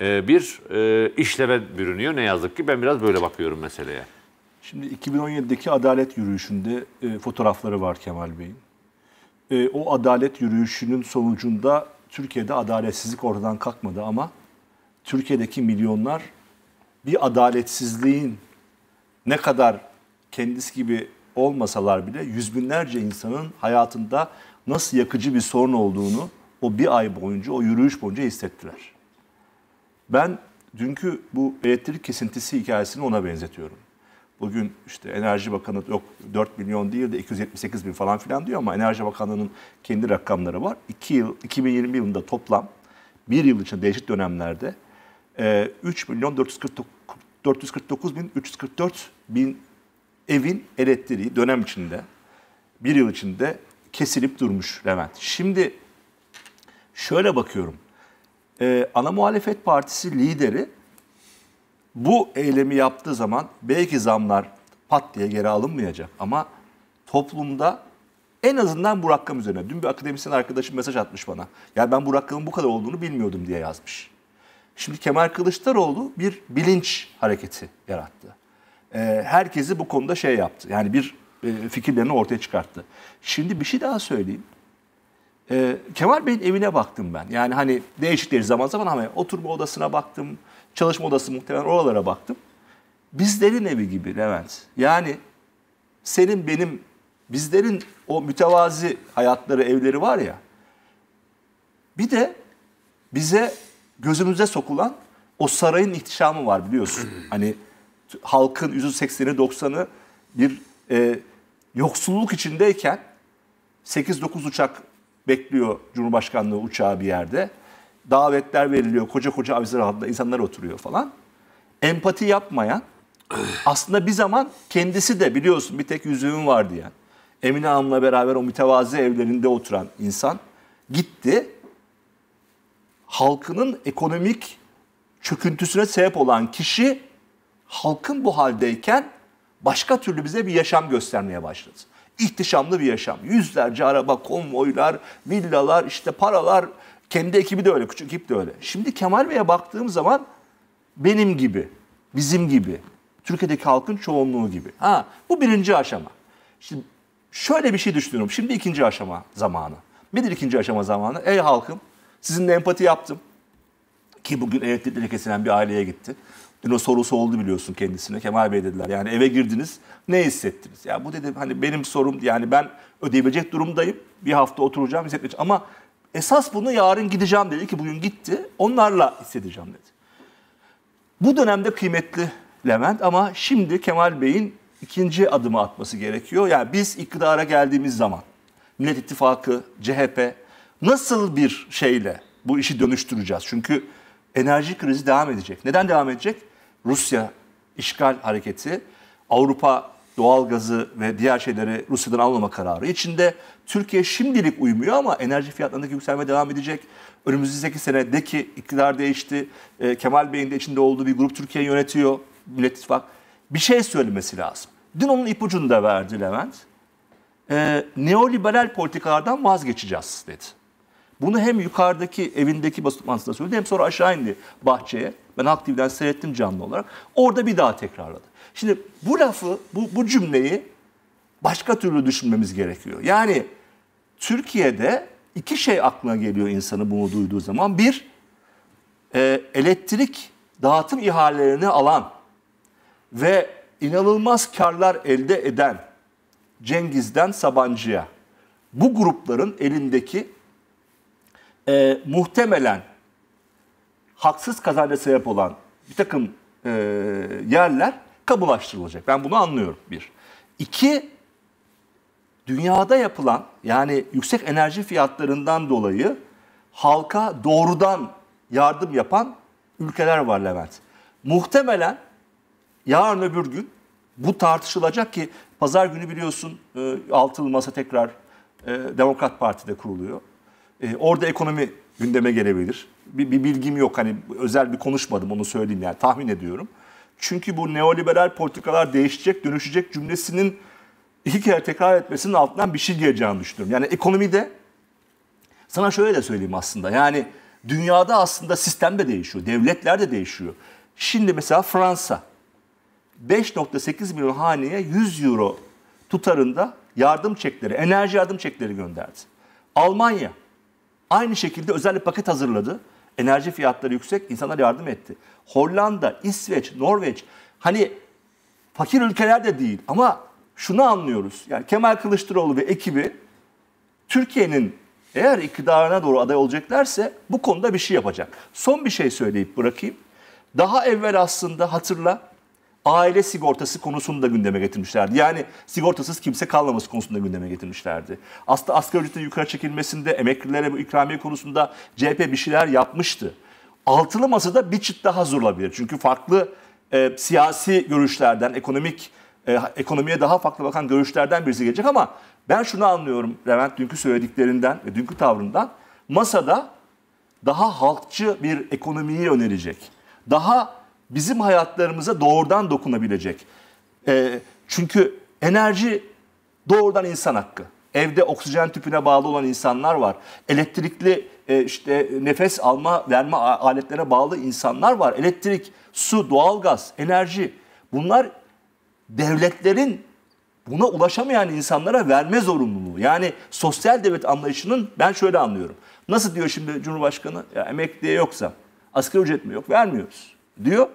Ee, bir e, işleve bürünüyor ne yazık ki. Ben biraz böyle bakıyorum meseleye. Şimdi 2017'deki adalet yürüyüşünde e, fotoğrafları var Kemal Bey'in. E, o adalet yürüyüşünün sonucunda Türkiye'de adaletsizlik oradan kalkmadı ama Türkiye'deki milyonlar bir adaletsizliğin ne kadar kendisi gibi olmasalar bile yüz binlerce insanın hayatında nasıl yakıcı bir sorun olduğunu o bir ay boyunca, o yürüyüş boyunca hissettiler. Ben dünkü bu elektrik kesintisi hikayesini ona benzetiyorum. Bugün işte Enerji Bakanı yok 4 milyon değil de 278 bin falan filan diyor ama Enerji Bakanlığı'nın kendi rakamları var. 2 yıl, 2020 yılında toplam bir yıl için değişik dönemlerde 3 e, milyon 449 bin 344 bin evin elektriği dönem içinde bir yıl içinde kesilip durmuş Levent. Şimdi şöyle bakıyorum e, ana muhalefet partisi lideri bu eylemi yaptığı zaman belki zamlar pat diye geri alınmayacak ama toplumda en azından bu rakam üzerine. Dün bir akademisyen arkadaşım mesaj atmış bana. Yani ben bu rakamın bu kadar olduğunu bilmiyordum diye yazmış. Şimdi Kemal Kılıçdaroğlu bir bilinç hareketi yarattı. E, herkesi bu konuda şey yaptı. Yani bir e, fikirlerini ortaya çıkarttı. Şimdi bir şey daha söyleyeyim. Ee, Kemal Bey'in evine baktım ben. Yani hani değişikleri zaman zaman ama oturma odasına baktım. Çalışma odası muhtemelen oralara baktım. Bizlerin evi gibi Levent. Yani senin benim bizlerin o mütevazi hayatları, evleri var ya. Bir de bize gözümüze sokulan o sarayın ihtişamı var biliyorsun. Hani halkın %80'i 90'ı bir e, yoksulluk içindeyken 8-9 uçak bekliyor Cumhurbaşkanlığı uçağı bir yerde. Davetler veriliyor, koca koca avizeler altında insanlar oturuyor falan. Empati yapmayan, aslında bir zaman kendisi de biliyorsun bir tek yüzüğüm var diyen. Emine Hanım'la beraber o mütevazi evlerinde oturan insan gitti. Halkının ekonomik çöküntüsüne sebep olan kişi halkın bu haldeyken başka türlü bize bir yaşam göstermeye başladı ihtişamlı bir yaşam. Yüzlerce araba, konvoylar, villalar, işte paralar. Kendi ekibi de öyle, küçük ekip de öyle. Şimdi Kemal Bey'e baktığım zaman benim gibi, bizim gibi, Türkiye'deki halkın çoğunluğu gibi. Ha, bu birinci aşama. Şimdi şöyle bir şey düşünüyorum. Şimdi ikinci aşama zamanı. Nedir ikinci aşama zamanı? Ey halkım, sizinle empati yaptım. Ki bugün elektrikleri kesilen bir aileye gitti. Dün o sorusu oldu biliyorsun kendisine. Kemal Bey dediler yani eve girdiniz ne hissettiniz? Ya bu dedim hani benim sorum yani ben ödeyebilecek durumdayım. Bir hafta oturacağım hissetmek ama esas bunu yarın gideceğim dedi ki bugün gitti. Onlarla hissedeceğim dedi. Bu dönemde kıymetli Levent ama şimdi Kemal Bey'in ikinci adımı atması gerekiyor. Yani biz iktidara geldiğimiz zaman Millet İttifakı, CHP nasıl bir şeyle bu işi dönüştüreceğiz? Çünkü enerji krizi devam edecek. Neden devam edecek? Rusya işgal hareketi Avrupa doğal gazı ve diğer şeyleri Rusya'dan almama kararı içinde Türkiye şimdilik uymuyor ama enerji fiyatlarındaki yükselme devam edecek. Önümüzdeki sene senedeki iktidar değişti. E, Kemal Bey'in de içinde olduğu bir grup Türkiye yönetiyor. Millet İttifak. Bir şey söylemesi lazım. Dün onun ipucunu da verdi Levent. E, neoliberal politikalardan vazgeçeceğiz dedi. Bunu hem yukarıdaki evindeki basın toplantısında söyledi hem sonra aşağı indi bahçeye. Ben Halk TV'den seyrettim canlı olarak. Orada bir daha tekrarladı. Şimdi bu lafı, bu, bu cümleyi başka türlü düşünmemiz gerekiyor. Yani Türkiye'de iki şey aklına geliyor insanı bunu duyduğu zaman. Bir, e, elektrik dağıtım ihalelerini alan ve inanılmaz karlar elde eden Cengiz'den Sabancı'ya bu grupların elindeki e, muhtemelen haksız kazanca sebep olan bir takım e, yerler kabulaştırılacak. Ben bunu anlıyorum bir. İki, dünyada yapılan yani yüksek enerji fiyatlarından dolayı halka doğrudan yardım yapan ülkeler var Levent. Muhtemelen yarın öbür gün bu tartışılacak ki pazar günü biliyorsun e, altılı masa tekrar e, Demokrat Parti'de kuruluyor. E, orada ekonomi gündeme gelebilir. Bir, bir bilgim yok hani özel bir konuşmadım onu söyleyeyim yani tahmin ediyorum. Çünkü bu neoliberal politikalar değişecek, dönüşecek cümlesinin iki kere tekrar etmesinin altından bir şey geleceğini düşünüyorum. Yani ekonomide sana şöyle de söyleyeyim aslında yani dünyada aslında sistem de değişiyor, devletler de değişiyor. Şimdi mesela Fransa 5.8 milyon haneye 100 euro tutarında yardım çekleri, enerji yardım çekleri gönderdi. Almanya Aynı şekilde özel bir paket hazırladı. Enerji fiyatları yüksek, insanlar yardım etti. Hollanda, İsveç, Norveç hani fakir ülkeler de değil ama şunu anlıyoruz. Yani Kemal Kılıçdaroğlu ve ekibi Türkiye'nin eğer iktidarına doğru aday olacaklarsa bu konuda bir şey yapacak. Son bir şey söyleyip bırakayım. Daha evvel aslında hatırla aile sigortası konusunu da gündeme getirmişlerdi. Yani sigortasız kimse kalmaması konusunda gündeme getirmişlerdi. Aslında asgari ücretin yukarı çekilmesinde, emeklilere bu ikramiye konusunda CHP bir şeyler yapmıştı. Altılı masada bir çıt daha zurulabilir. Çünkü farklı e, siyasi görüşlerden, ekonomik e, ekonomiye daha farklı bakan görüşlerden birisi gelecek ama ben şunu anlıyorum Levent dünkü söylediklerinden ve dünkü tavrından. Masada daha halkçı bir ekonomiyi önerecek. Daha bizim hayatlarımıza doğrudan dokunabilecek. E, çünkü enerji doğrudan insan hakkı. Evde oksijen tüpüne bağlı olan insanlar var. Elektrikli e, işte nefes alma verme aletlerine bağlı insanlar var. Elektrik, su, doğalgaz, enerji bunlar devletlerin buna ulaşamayan insanlara verme zorunluluğu. Yani sosyal devlet anlayışının ben şöyle anlıyorum. Nasıl diyor şimdi Cumhurbaşkanı ya emekliye yoksa asgari ücret mi yok vermiyoruz diyor.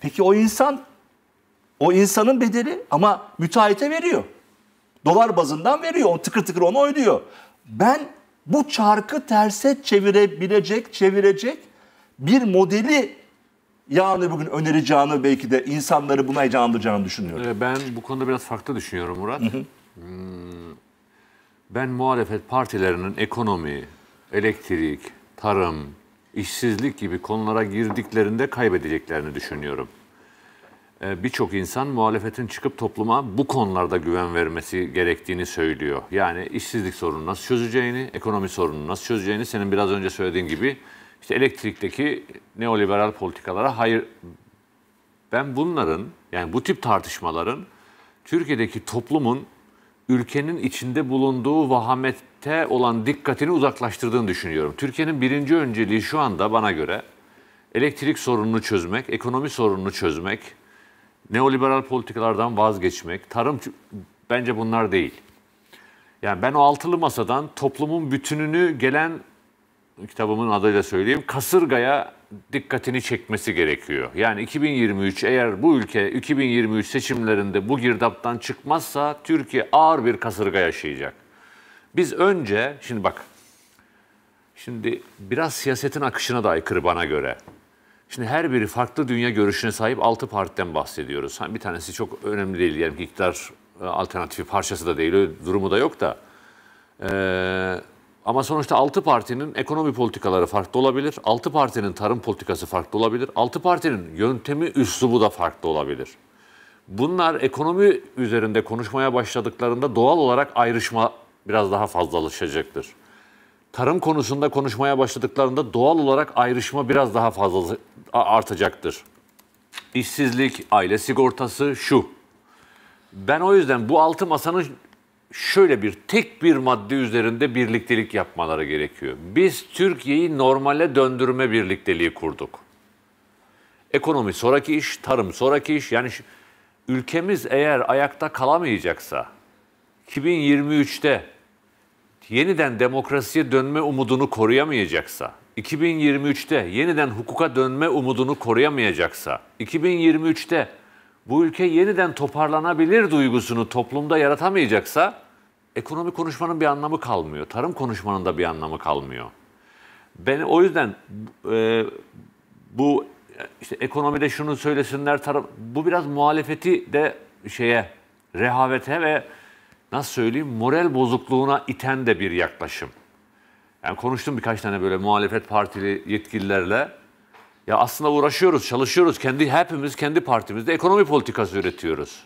Peki o insan, o insanın bedeli ama müteahhite veriyor. Dolar bazından veriyor, o tıkır tıkır onu ödüyor. Ben bu çarkı terse çevirebilecek, çevirecek bir modeli yarın bugün önereceğini belki de insanları buna heyecanlandıracağını düşünüyorum. Ee, ben bu konuda biraz farklı düşünüyorum Murat. Hı hı. Hmm, ben muhalefet partilerinin ekonomi, elektrik, tarım, işsizlik gibi konulara girdiklerinde kaybedeceklerini düşünüyorum. Ee, birçok insan muhalefetin çıkıp topluma bu konularda güven vermesi gerektiğini söylüyor. Yani işsizlik sorununu nasıl çözeceğini, ekonomi sorununu nasıl çözeceğini senin biraz önce söylediğin gibi işte elektrikteki neoliberal politikalara hayır ben bunların yani bu tip tartışmaların Türkiye'deki toplumun ülkenin içinde bulunduğu vahamette olan dikkatini uzaklaştırdığını düşünüyorum. Türkiye'nin birinci önceliği şu anda bana göre elektrik sorununu çözmek, ekonomi sorununu çözmek, neoliberal politikalardan vazgeçmek, tarım bence bunlar değil. Yani ben o altılı masadan toplumun bütününü gelen kitabımın adıyla söyleyeyim kasırgaya dikkatini çekmesi gerekiyor. Yani 2023 eğer bu ülke 2023 seçimlerinde bu girdaptan çıkmazsa Türkiye ağır bir kasırga yaşayacak. Biz önce şimdi bak şimdi biraz siyasetin akışına da aykırı bana göre. Şimdi her biri farklı dünya görüşüne sahip 6 partiden bahsediyoruz. Bir tanesi çok önemli değil. Yani iktidar e, alternatifi parçası da değil. Öyle durumu da yok da. Ee, ama sonuçta 6 partinin ekonomi politikaları farklı olabilir. 6 partinin tarım politikası farklı olabilir. 6 partinin yöntemi, üslubu da farklı olabilir. Bunlar ekonomi üzerinde konuşmaya başladıklarında doğal olarak ayrışma biraz daha fazlalaşacaktır. Tarım konusunda konuşmaya başladıklarında doğal olarak ayrışma biraz daha fazla artacaktır. İşsizlik, aile sigortası şu. Ben o yüzden bu altı masanın şöyle bir tek bir madde üzerinde birliktelik yapmaları gerekiyor. Biz Türkiye'yi normale döndürme birlikteliği kurduk. Ekonomi sonraki iş, tarım sonraki iş. Yani ülkemiz eğer ayakta kalamayacaksa 2023'te yeniden demokrasiye dönme umudunu koruyamayacaksa, 2023'te yeniden hukuka dönme umudunu koruyamayacaksa, 2023'te bu ülke yeniden toparlanabilir duygusunu toplumda yaratamayacaksa ekonomi konuşmanın bir anlamı kalmıyor. Tarım konuşmanın da bir anlamı kalmıyor. Ben o yüzden e, bu işte ekonomide şunu söylesinler tarım bu biraz muhalefeti de şeye rehavete ve nasıl söyleyeyim moral bozukluğuna iten de bir yaklaşım. Yani konuştum birkaç tane böyle muhalefet partili yetkililerle. Ya aslında uğraşıyoruz, çalışıyoruz. Kendi hepimiz kendi partimizde ekonomi politikası üretiyoruz.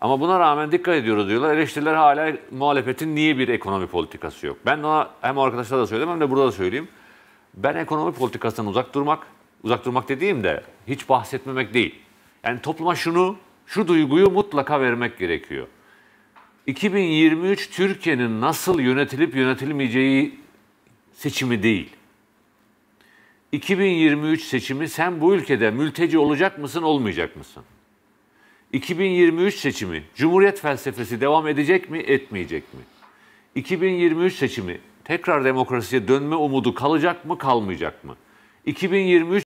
Ama buna rağmen dikkat ediyoruz diyorlar. Eleştiriler hala muhalefetin niye bir ekonomi politikası yok? Ben ona hem arkadaşlara da söyledim hem de burada da söyleyeyim. Ben ekonomi politikasından uzak durmak, uzak durmak dediğim de hiç bahsetmemek değil. Yani topluma şunu, şu duyguyu mutlaka vermek gerekiyor. 2023 Türkiye'nin nasıl yönetilip yönetilmeyeceği seçimi değil. 2023 seçimi sen bu ülkede mülteci olacak mısın, olmayacak mısın? 2023 seçimi Cumhuriyet felsefesi devam edecek mi, etmeyecek mi? 2023 seçimi tekrar demokrasiye dönme umudu kalacak mı, kalmayacak mı? 2023